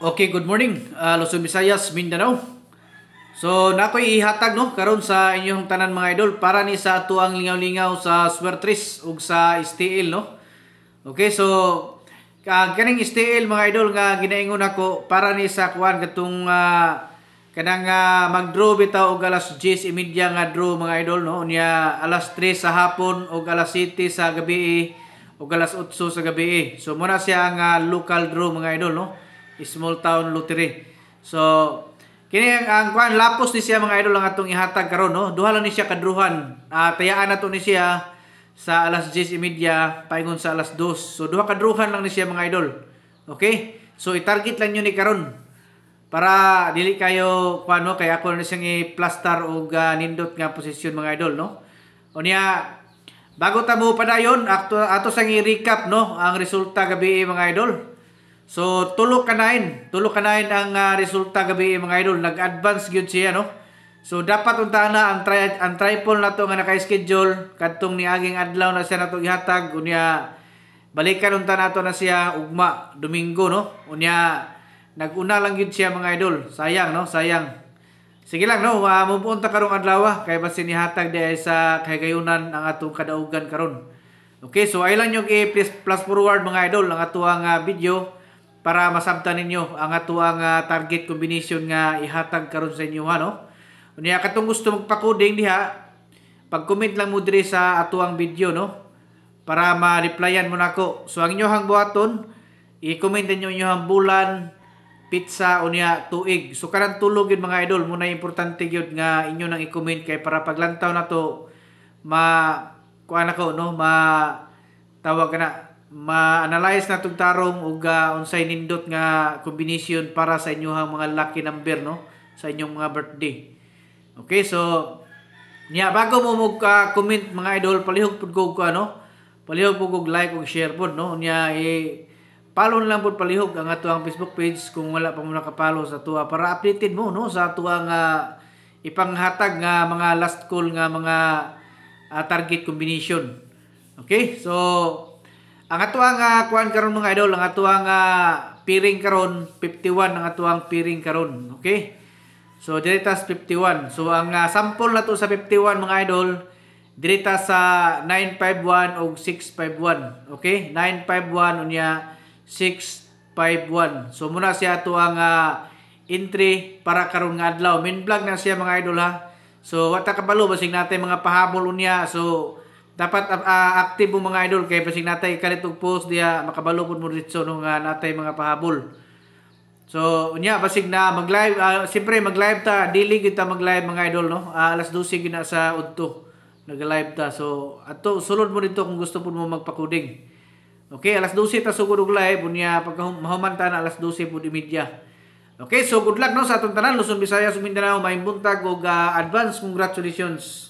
Okay, good morning. Uh, Luzon, Visayas, Mindanao. So, nakoy ihatag no karon sa inyong tanan mga idol para ni sa tuang lingaw-lingaw sa Swertris ug sa STL no. Okay, so uh, kaning STL mga idol nga ginaingon ako para ni sa kuan katong uh, kanang uh, mag-draw bitaw og alas 10:30 e nga draw mga idol no unya alas 3 sa hapon ug alas 7 sa gabi e, ug alas 8 sa gabi. E. So muna siya ang uh, local draw mga idol no small town lottery. So kini ang kuan lapos ni siya mga idol ang atong ihatag karon no. Duha lang ni siya kadruhan. Uh, tayaan nato ni siya sa alas media paingon sa alas 2. So duha kadruhan lang ni siya mga idol. Okay? So i-target lang niyo ni karon para dili kayo kuan no kay ako na siyang i-plaster og uh, nindot nga posisyon mga idol no. Unya bago ta mo padayon ato ato sang i-recap no ang resulta gabi mga idol. So, tulo ka nine. Tulo ka nine ang uh, resulta gabi mga idol. Nag-advance gyud siya, no? So, dapat unta na ang, tri ang triple na to nga naka-schedule. Kadtong ni Aging Adlaw na siya na to ihatag. Unya, balikan unta na to na siya ugma. Domingo, no? Unya, nag-una lang gyud siya mga idol. Sayang, no? Sayang. Sige lang no, uh, ah, mupunta karong adlaw ah. kay basin nihatag diay sa kahigayunan ang atong kadaugan karon. Okay, so ay lang yung i-plus forward mga idol ang atuang uh, video para masabta ninyo ang atuang uh, ah, target combination nga ihatag karon sa inyo ano Unya katong gusto magpakoding diha pag-comment lang mo diri sa atuang video no para ma-replyan mo nako. So ang inyo hang buhaton i-comment ninyo hang bulan, pizza unya tuig. So kanang tulog yun mga idol, muna importante gyud nga inyo nang i-comment kay para paglantaw na to ma kuan ako no ma tawag na ma-analyze na itong tarong o uh, ah, unsay nindot nga combination para sa inyong mga lucky number no sa inyong mga birthday okay so niya bago mo mag uh, comment mga idol palihog pud ko ano palihog pud like ug share pud no niya eh, follow lang pud palihog ang ato ang Facebook page kung wala pa mo nakapalo sa tuwa para updated mo no sa ato ang uh, ipanghatag nga mga last call nga mga uh, target combination okay so ang atuang uh, kuan karon mga idol, ang atuang uh, piring karon 51 ang atuang piring karon, okay? So diritas 51. So ang uh, sample nato sa 51 mga idol, dirita sa 951 og 651, okay? 951 unya 651. So muna siya to ang uh, entry para karon nga adlaw. Main vlog na siya mga idol ha. So wata kabalo basig natin mga pahabol unya. So dapat uh, active mo mga idol kay pasig natay kalit og post diya makabalo mo dito nung uh, natay mga pahabol So unya pasig na mag-live uh, siyempre mag-live ta dili gyud ta mag-live mga idol no uh, alas 12 gyud na sa udto nag-live ta so ato sulod mo dito kung gusto pud mo magpakuding Okay alas 12 ta sugod og live unya pag mahuman ta na alas 12 pud imedya Okay so good luck no sa atong tanan Luzon Visayas Mindanao maimbuntag og uh, advance congratulations